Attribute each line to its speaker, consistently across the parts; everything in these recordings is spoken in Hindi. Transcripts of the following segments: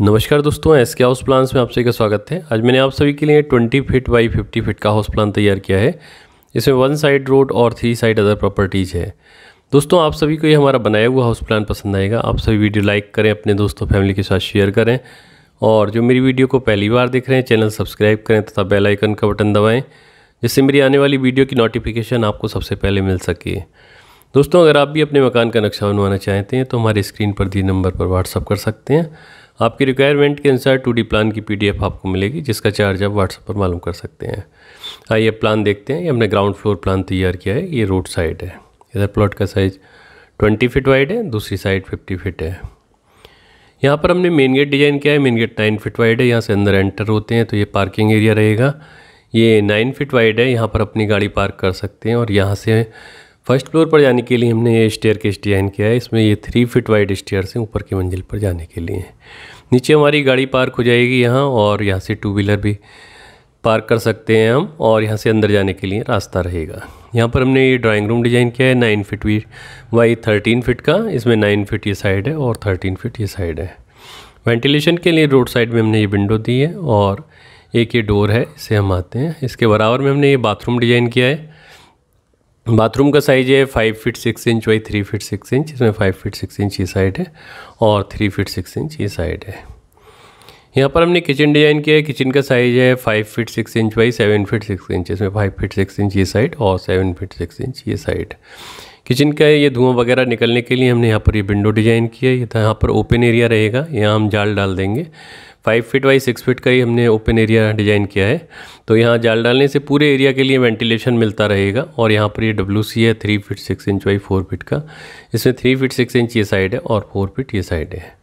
Speaker 1: नमस्कार दोस्तों एस के हाउस प्लान्स में आप सभी का स्वागत है आज मैंने आप सभी के लिए 20 फीट बाई 50 फीट का हाउस प्लान तैयार किया है इसमें वन साइड रोड और थ्री साइड अदर प्रॉपर्टीज़ है दोस्तों आप सभी को ये हमारा बनाया हुआ हाउस प्लान पसंद आएगा आप सभी वीडियो लाइक करें अपने दोस्तों फैमिली के साथ शेयर करें और जो मेरी वीडियो को पहली बार देख रहे हैं चैनल सब्सक्राइब करें तथा बेल आइकन का बटन दबाएं जिससे मेरी आने वाली वीडियो की नोटिफिकेशन आपको सबसे पहले मिल सके दोस्तों अगर आप भी अपने मकान का नक्शा बनवाना चाहते हैं तो हमारे स्क्रीन पर दिए नंबर पर व्हाट्सअप कर सकते हैं आपकी रिक्वायरमेंट के अनुसार टू डी प्लान की पी आपको मिलेगी जिसका चार्ज आप व्हाट्सएप पर मालूम कर सकते हैं आइए प्लान देखते हैं ये हमने ग्राउंड फ्लोर प्लान तैयार किया है ये रोड साइड है इधर प्लॉट का साइज़ ट्वेंटी फिट वाइड है दूसरी साइड फिफ्टी फिट है यहाँ पर हमने मेन गेट डिज़ाइन किया है main gate nine feet wide है यहाँ से अंदर एंटर होते हैं तो ये पार्किंग एरिया रहेगा ये नाइन फिट वाइड है यहाँ पर अपनी गाड़ी पार्क कर सकते हैं और यहाँ से फर्स्ट फ्लोर पर जाने के लिए हमने ये स्टेयर केस डिज़ाइन किया है इसमें ये थ्री फिट वाइड स्टेयर से ऊपर की मंजिल पर जाने के लिए नीचे हमारी गाड़ी पार्क हो जाएगी यहाँ और यहाँ से टू व्हीलर भी पार्क कर सकते हैं हम और यहाँ से अंदर जाने के लिए रास्ता रहेगा यहाँ पर हमने ये ड्राइंग रूम डिज़ाइन किया है नाइन फिट भी वाई थर्टीन फिट का इसमें नाइन फिट ये साइड है और थर्टीन फिट ये साइड है वेंटिलेशन के लिए रोड साइड में हमने ये विंडो दी है और एक ये डोर है इसे हम आते हैं इसके बराबर में हमने ये बाथरूम डिज़ाइन किया है बाथरूम का साइज़ है five feet six inch by three feet six inch इसमें फाइव फीट सिक्स इंच ये साइड है और थ्री फीट सिक्स इंच ये साइड है यहाँ पर हमने किचन डिज़ाइन किया है किचन का साइज़ है five feet six inch by seven feet six inch इसमें फाइव फीट सिक्स इंच ये साइड और सेवन फीट सिक्स इंच ये साइड किचन का ये धुआं वगैरह निकलने के लिए हमने यहाँ पर ये विंडो डिज़ाइन किया है यहाँ पर ओपन एरिया रहेगा यहाँ हम जाल डाल देंगे five feet by six feet का ही हमने ओपन एरिया डिज़ाइन किया है तो यहाँ जाल डालने से पूरे एरिया के लिए वेंटिलेशन मिलता रहेगा और यहाँ पर ये डब्ल्यू सी है three feet six inch by four feet का इसमें थ्री फीट सिक्स इंच ये साइड है और फोर फीट ये साइड है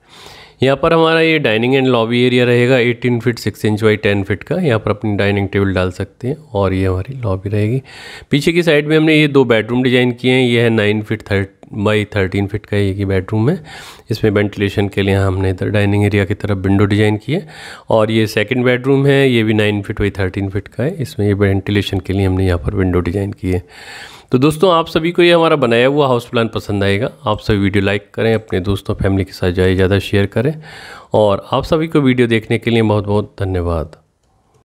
Speaker 1: यहाँ पर हमारा ये डाइनिंग एंड लॉबी एरिया रहेगा 18 फीट 6 इंच बाई 10 फीट का यहाँ पर अपनी डाइनिंग टेबल डाल सकते हैं और ये हमारी लॉबी रहेगी पीछे की साइड में हमने ये दो बेडरूम डिज़ाइन किए हैं ये है नाइन फीट थर्ट बाई थर्टीन फिट का ये कि बेडरूम है इसमें वेंटिलेशन के लिए हमने इधर डाइनिंग एरिया की तरफ विंडो डिज़ाइन की है और ये सेकंड बेडरूम है ये भी nine feet by thirteen feet का है इसमें ये वेंटिलेशन के लिए हमने यहाँ पर विंडो डिज़ाइन की है तो दोस्तों आप सभी को ये हमारा बनाया हुआ हाउस प्लान पसंद आएगा आप सभी वीडियो लाइक करें अपने दोस्तों फैमिली के साथ ज़्यादा शेयर करें और आप सभी को वीडियो देखने के लिए बहुत बहुत धन्यवाद